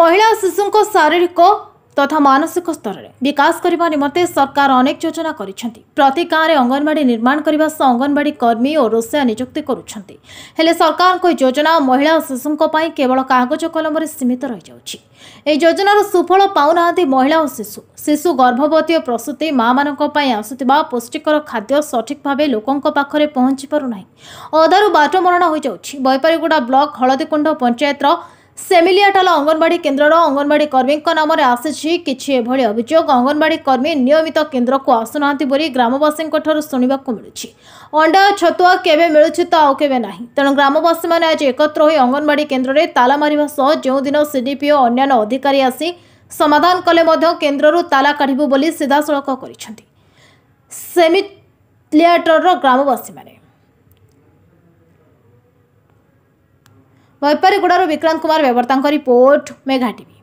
ମହିଳା ଓ ଶିଶୁଙ୍କ ଶାରୀରିକ ତଥା ମାନସିକ ସ୍ତରରେ ବିକାଶ କରିବା ନିମନ୍ତେ ସରକାର ଅନେକ ଯୋଜନା କରିଛନ୍ତି ପ୍ରତି ଗାଁରେ ଅଙ୍ଗନବାଡ଼ି ନିର୍ମାଣ କରିବା ସହ ଅଙ୍ଗନବାଡ଼ି କର୍ମୀ ଓ ରୋଷେୟା ନିଯୁକ୍ତି କରୁଛନ୍ତି ହେଲେ ସରକାରଙ୍କ ଏହି ଯୋଜନା ମହିଳା ଓ ଶିଶୁଙ୍କ ପାଇଁ କେବଳ କାଗଜ କଲମରେ ସୀମିତ ରହିଯାଉଛି ଏହି ଯୋଜନାର ସୁଫଳ ପାଉନାହାନ୍ତି ମହିଳା ଓ ଶିଶୁ ଶିଶୁ ଗର୍ଭବତୀ ଓ ପ୍ରସୂତି ମା'ମାନଙ୍କ ପାଇଁ ଆସୁଥିବା ପୁଷ୍ଟିକର ଖାଦ୍ୟ ସଠିକ୍ ଭାବେ ଲୋକଙ୍କ ପାଖରେ ପହଞ୍ଚି ପାରୁନାହିଁ ଅଧାରୁ ବାଟମରଣ ହୋଇଯାଉଛି ବୈପାରିଗୁଡ଼ା ବ୍ଲକ ହଳଦୀକୁଣ୍ଡ ପଞ୍ଚାୟତର ସେମିଲିଆଠାରେ ଅଙ୍ଗନବାଡ଼ି କେନ୍ଦ୍ରର ଅଙ୍ଗନବାଡ଼ି କର୍ମୀଙ୍କ ନାମରେ ଆସିଛି କିଛି ଏଭଳି ଅଭିଯୋଗ ଅଙ୍ଗନବାଡ଼ି କର୍ମୀ ନିୟମିତ କେନ୍ଦ୍ରକୁ ଆସୁନାହାନ୍ତି ବୋଲି ଗ୍ରାମବାସୀଙ୍କଠାରୁ ଶୁଣିବାକୁ ମିଳୁଛି ଅଣ୍ଡା ଛତୁଆ କେବେ ମିଳୁଛି ତ ଆଉ କେବେ ନାହିଁ ତେଣୁ ଗ୍ରାମବାସୀମାନେ ଆଜି ଏକତ୍ର ହୋଇ ଅଙ୍ଗନବାଡ଼ି କେନ୍ଦ୍ରରେ ତାଲା ମାରିବା ସହ ଯେଉଁଦିନ ସିଡିପି ଓ ଅନ୍ୟାନ୍ୟ ଅଧିକାରୀ ଆସି ସମାଧାନ କଲେ ମଧ୍ୟ କେନ୍ଦ୍ରରୁ ତାଲା କାଢ଼ିବୁ ବୋଲି ସିଧାସଳଖ କରିଛନ୍ତି ସେମିଲିଆଟର ଗ୍ରାମବାସୀମାନେ ବୈପାରୀଗୁଡ଼ାରୁ ବିକ୍ରାନ୍ତ କୁମାର ବେବର ତାଙ୍କ ରିପୋର୍ଟ ମେଘା ଟିଭି